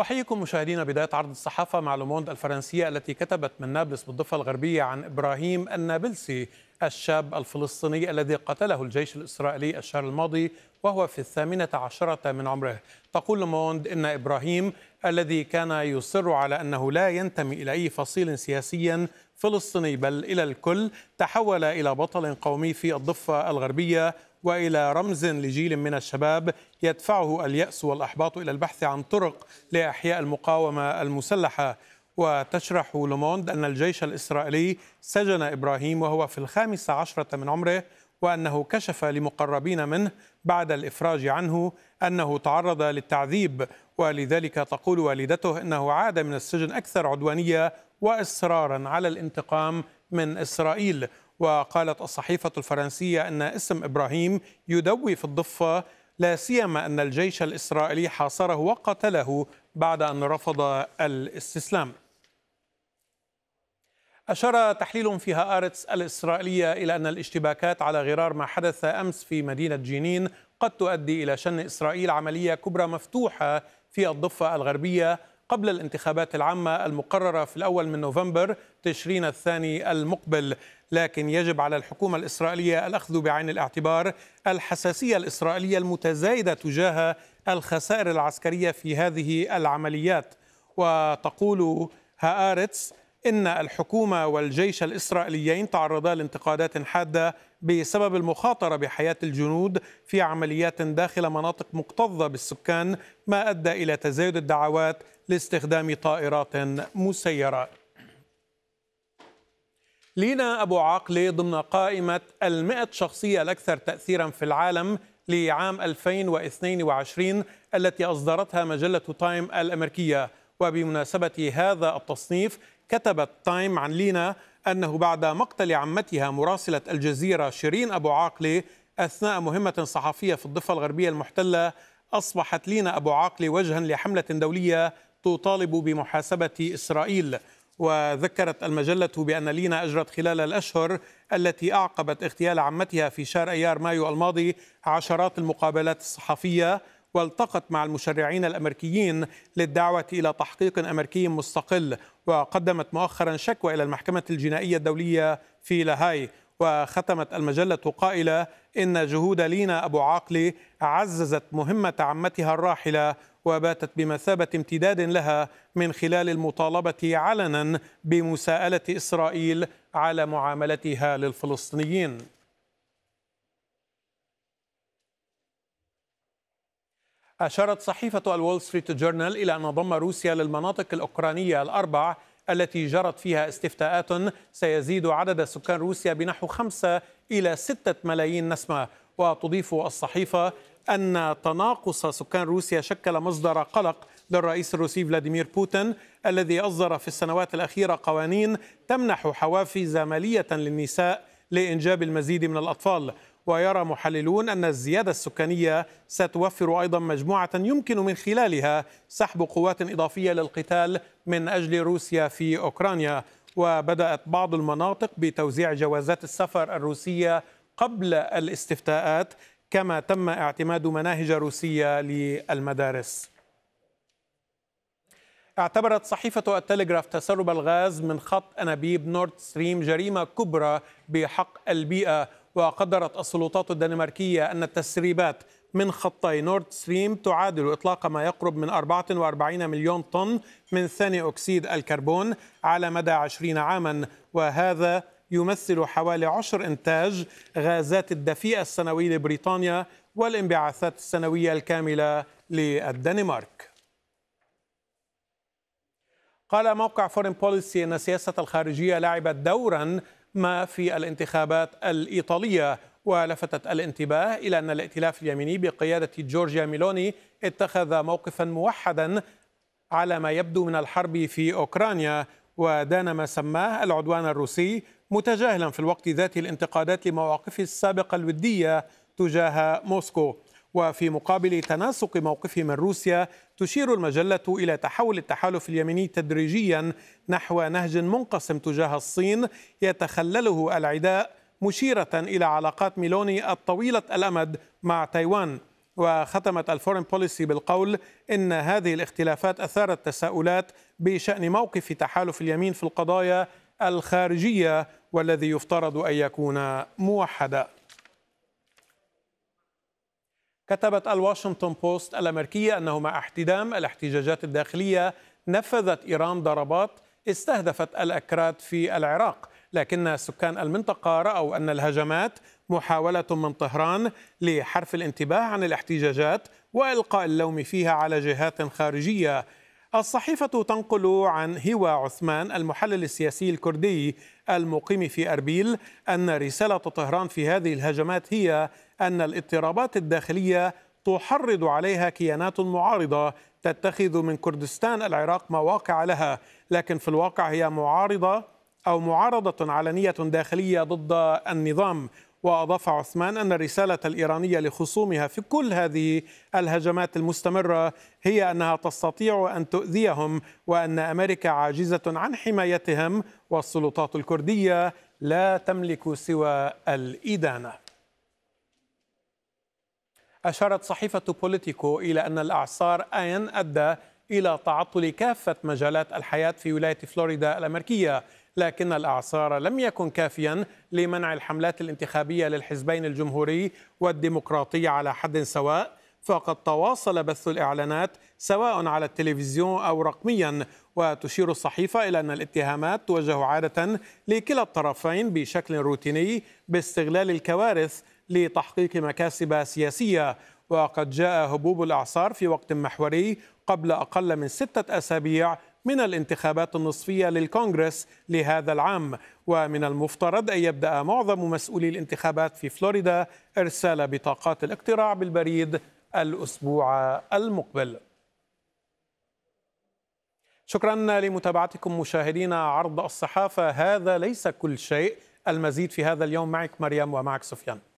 أحييكم مشاهدينا بداية عرض الصحافة مع لوموند الفرنسية التي كتبت من نابلس بالضفة الغربية عن إبراهيم النابلسي الشاب الفلسطيني الذي قتله الجيش الإسرائيلي الشهر الماضي وهو في الثامنة عشرة من عمره تقول لوموند إن إبراهيم الذي كان يصر على أنه لا ينتمي إلى أي فصيل سياسي فلسطيني بل إلى الكل تحول إلى بطل قومي في الضفة الغربية والى رمز لجيل من الشباب يدفعه الياس والاحباط الى البحث عن طرق لاحياء المقاومه المسلحه وتشرح لوموند ان الجيش الاسرائيلي سجن ابراهيم وهو في الخامسه عشره من عمره وانه كشف لمقربين منه بعد الافراج عنه انه تعرض للتعذيب ولذلك تقول والدته انه عاد من السجن اكثر عدوانيه واصرارا على الانتقام من اسرائيل وقالت الصحيفة الفرنسية أن اسم إبراهيم يدوي في الضفة لا سيما أن الجيش الإسرائيلي حاصره وقتله بعد أن رفض الاستسلام أشار تحليل في هآرتس الإسرائيلية إلى أن الاشتباكات على غرار ما حدث أمس في مدينة جنين قد تؤدي إلى شن إسرائيل عملية كبرى مفتوحة في الضفة الغربية قبل الانتخابات العامة المقررة في الأول من نوفمبر تشرين الثاني المقبل لكن يجب على الحكومة الإسرائيلية الأخذ بعين الاعتبار الحساسية الإسرائيلية المتزايدة تجاه الخسائر العسكرية في هذه العمليات وتقول هآرتس إن الحكومة والجيش الإسرائيليين تعرضا لانتقادات حادة بسبب المخاطرة بحياة الجنود في عمليات داخل مناطق مكتظة بالسكان ما أدى إلى تزايد الدعوات لاستخدام طائرات مسيرة لينا أبو عاقلة ضمن قائمة المئة شخصية الأكثر تأثيرا في العالم لعام 2022 التي أصدرتها مجلة تايم الأمريكية وبمناسبة هذا التصنيف كتبت تايم عن لينا أنه بعد مقتل عمتها مراسلة الجزيرة شيرين أبو عاقلة أثناء مهمة صحفية في الضفة الغربية المحتلة أصبحت لينا أبو عاقلة وجها لحملة دولية تطالب بمحاسبة إسرائيل وذكرت المجلة بأن لينا أجرت خلال الأشهر التي أعقبت اغتيال عمتها في شهر أيار مايو الماضي عشرات المقابلات الصحفية والتقت مع المشرعين الأمريكيين للدعوة إلى تحقيق أمريكي مستقل وقدمت مؤخرا شكوى إلى المحكمة الجنائية الدولية في لاهاي وختمت المجلة قائلة إن جهود لينا أبو عاقلي عززت مهمة عمتها الراحلة وباتت بمثابة امتداد لها من خلال المطالبة علنا بمساءلة إسرائيل على معاملتها للفلسطينيين أشارت صحيفة الول ستريت جورنال إلى أن ضم روسيا للمناطق الأوكرانية الأربع التي جرت فيها استفتاءات سيزيد عدد سكان روسيا بنحو خمسة إلى ستة ملايين نسمة وتضيف الصحيفة أن تناقص سكان روسيا شكل مصدر قلق للرئيس الروسي فلاديمير بوتين الذي أصدر في السنوات الأخيرة قوانين تمنح حوافز مالية للنساء لإنجاب المزيد من الأطفال ويرى محللون أن الزيادة السكانية ستوفر أيضا مجموعة يمكن من خلالها سحب قوات إضافية للقتال من أجل روسيا في أوكرانيا وبدأت بعض المناطق بتوزيع جوازات السفر الروسية قبل الاستفتاءات كما تم اعتماد مناهج روسية للمدارس اعتبرت صحيفة التلغراف تسرب الغاز من خط أنابيب نورد ستريم جريمة كبرى بحق البيئة وقدرت السلطات الدنماركية أن التسريبات من خطي نورد ستريم تعادل إطلاق ما يقرب من 44 مليون طن من ثاني أكسيد الكربون على مدى 20 عاما وهذا يمثل حوالي عشر إنتاج غازات الدفيئة السنوي لبريطانيا والانبعاثات السنوية الكاملة للدنمارك قال موقع فورين بوليسي أن السياسة الخارجية لعبت دورا ما في الانتخابات الإيطالية ولفتت الانتباه إلى أن الائتلاف اليميني بقيادة جورجيا ميلوني اتخذ موقفا موحدا على ما يبدو من الحرب في أوكرانيا ودان ما سماه العدوان الروسي متجاهلا في الوقت ذاته الانتقادات لمواقفه السابقة الودية تجاه موسكو وفي مقابل تناسق موقفه من روسيا تشير المجلة إلى تحول التحالف اليمني تدريجيا نحو نهج منقسم تجاه الصين يتخلله العداء مشيرة إلى علاقات ميلوني الطويلة الأمد مع تايوان وختمت الفورين بوليسي بالقول إن هذه الاختلافات أثارت تساؤلات بشأن موقف تحالف اليمين في القضايا الخارجية والذي يفترض أن يكون موحداً كتبت الواشنطن بوست الأمريكية أنه مع احتدام الاحتجاجات الداخلية نفذت إيران ضربات استهدفت الأكراد في العراق لكن سكان المنطقة رأوا أن الهجمات محاولة من طهران لحرف الانتباه عن الاحتجاجات وإلقاء اللوم فيها على جهات خارجية الصحيفة تنقل عن هوى عثمان المحلل السياسي الكردي المقيم في أربيل أن رسالة طهران في هذه الهجمات هي أن الاضطرابات الداخلية تحرض عليها كيانات معارضة تتخذ من كردستان العراق مواقع لها لكن في الواقع هي معارضة أو معارضة علنية داخلية ضد النظام وأضاف عثمان أن الرسالة الإيرانية لخصومها في كل هذه الهجمات المستمرة هي أنها تستطيع أن تؤذيهم وأن أمريكا عاجزة عن حمايتهم والسلطات الكردية لا تملك سوى الإدانة أشارت صحيفة بوليتيكو إلى أن الأعصار آين أدى إلى تعطل كافة مجالات الحياة في ولاية فلوريدا الأمريكية لكن الأعصار لم يكن كافيا لمنع الحملات الانتخابية للحزبين الجمهوري والديمقراطي على حد سواء فقد تواصل بث الإعلانات سواء على التلفزيون أو رقميا وتشير الصحيفة إلى أن الاتهامات توجه عادة لكلا الطرفين بشكل روتيني باستغلال الكوارث لتحقيق مكاسب سياسية وقد جاء هبوب الأعصار في وقت محوري قبل أقل من ستة أسابيع من الانتخابات النصفية للكونغرس لهذا العام ومن المفترض أن يبدأ معظم مسؤولي الانتخابات في فلوريدا إرسال بطاقات الاقتراع بالبريد الأسبوع المقبل شكرا لمتابعتكم مشاهدينا عرض الصحافة هذا ليس كل شيء المزيد في هذا اليوم معك مريم ومعك سفيان